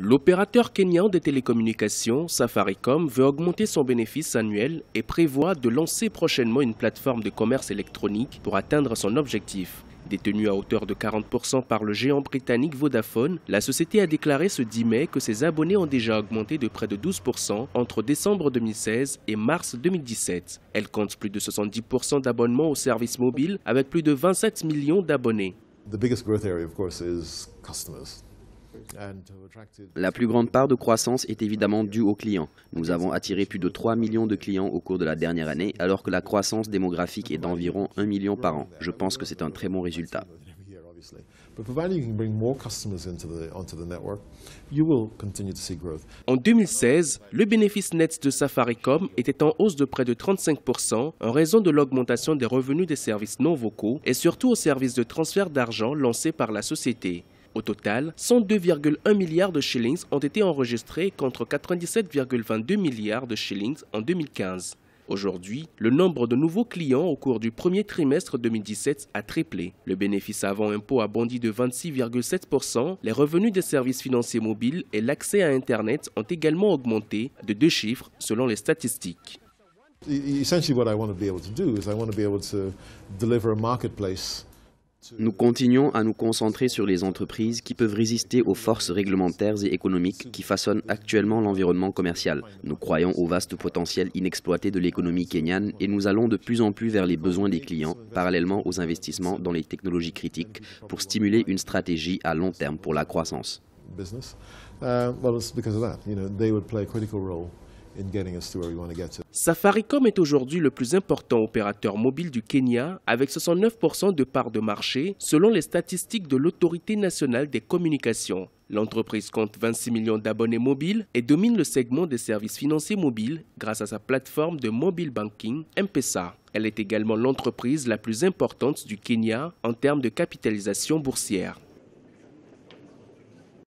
L'opérateur kenyan de télécommunications, Safaricom, veut augmenter son bénéfice annuel et prévoit de lancer prochainement une plateforme de commerce électronique pour atteindre son objectif. Détenue à hauteur de 40% par le géant britannique Vodafone, la société a déclaré ce 10 mai que ses abonnés ont déjà augmenté de près de 12% entre décembre 2016 et mars 2017. Elle compte plus de 70% d'abonnements aux services mobiles avec plus de 27 millions d'abonnés. La plus grande part de croissance est évidemment due aux clients. Nous avons attiré plus de 3 millions de clients au cours de la dernière année, alors que la croissance démographique est d'environ 1 million par an. Je pense que c'est un très bon résultat. En 2016, le bénéfice net de Safaricom était en hausse de près de 35% en raison de l'augmentation des revenus des services non vocaux et surtout aux services de transfert d'argent lancés par la société. Au total, 102,1 milliards de shillings ont été enregistrés contre 97,22 milliards de shillings en 2015. Aujourd'hui, le nombre de nouveaux clients au cours du premier trimestre 2017 a triplé. Le bénéfice avant impôt a bondi de 26,7%, les revenus des services financiers mobiles et l'accès à Internet ont également augmenté de deux chiffres selon les statistiques. Nous continuons à nous concentrer sur les entreprises qui peuvent résister aux forces réglementaires et économiques qui façonnent actuellement l'environnement commercial. Nous croyons au vaste potentiel inexploité de l'économie kenyane et nous allons de plus en plus vers les besoins des clients, parallèlement aux investissements dans les technologies critiques, pour stimuler une stratégie à long terme pour la croissance. Safaricom est aujourd'hui le plus important opérateur mobile du Kenya avec 69% de parts de marché selon les statistiques de l'Autorité nationale des communications. L'entreprise compte 26 millions d'abonnés mobiles et domine le segment des services financiers mobiles grâce à sa plateforme de mobile banking m Elle est également l'entreprise la plus importante du Kenya en termes de capitalisation boursière.